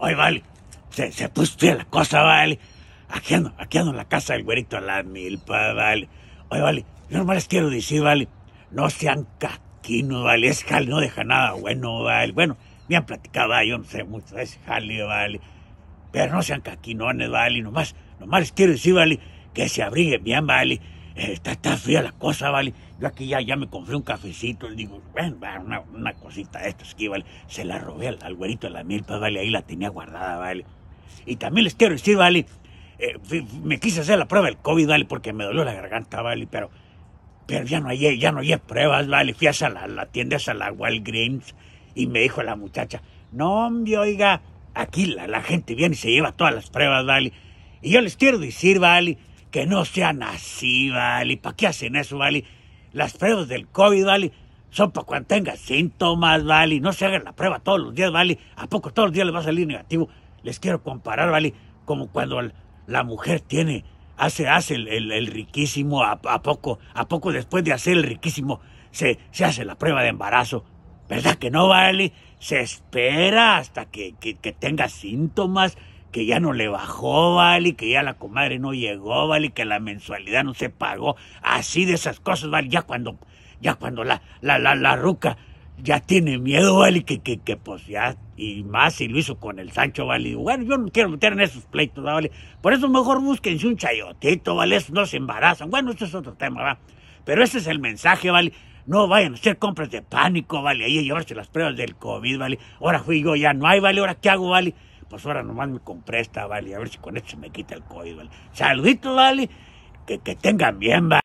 Oye, vale, se, se puso la cosa, vale. Aquí ando, aquí ando en la casa del güerito a la milpa, vale. Oye, vale, yo nomás les quiero decir, vale, no sean caquinos, vale. Es jale, no deja nada bueno, vale. Bueno, me han platicado, ah, yo no sé mucho es jale, vale. Pero no sean caquinones, vale. Nomás, nomás les quiero decir, vale, que se abrigue bien, vale Está, está, fría la cosa, ¿vale? Yo aquí ya, ya me compré un cafecito. Digo, bueno, una, una cosita de estas aquí, ¿vale? Se la robé al, al güerito de la milpa, pues, ¿vale? Ahí la tenía guardada, ¿vale? Y también les quiero decir, ¿vale? Eh, me quise hacer la prueba del COVID, ¿vale? Porque me dolió la garganta, ¿vale? Pero, pero ya no hay ya no hay pruebas, ¿vale? Fui a la, tienda, a la Walgreens, y me dijo la muchacha, no, hombre, oiga, aquí la, la gente viene y se lleva todas las pruebas, ¿vale? Y yo les quiero decir, ¿vale? que no sean así, vale. ¿Para qué hacen eso, vale? Las pruebas del COVID, vale, son para cuando tengas síntomas, vale. No se hagan la prueba todos los días, vale. ¿A poco todos los días les va a salir negativo? Les quiero comparar, vale, como cuando la mujer tiene, hace, hace el, el, riquísimo, a, poco, a poco después de hacer el riquísimo, se, se hace la prueba de embarazo. ¿Verdad que no, vale? Se espera hasta que, que tenga síntomas que ya no le bajó, vale, que ya la comadre no llegó, vale, que la mensualidad no se pagó, así de esas cosas, vale, ya cuando, ya cuando la, la, la, ruca ya tiene miedo, vale, que, que, pues ya, y más si lo hizo con el Sancho, vale, bueno, yo no quiero meter en esos pleitos, vale, por eso mejor búsquense un chayotito, vale, eso no se embarazan, bueno, eso es otro tema, va, pero ese es el mensaje, vale, no vayan a hacer compras de pánico, vale, ahí a llevarse las pruebas del COVID, vale, ahora fui yo, ya no hay, vale, ahora qué hago, vale, pues ahora nomás me compré esta, vale, a ver si con esto se me quita el código. vale. Saluditos, vale, que, que tengan bien, vale.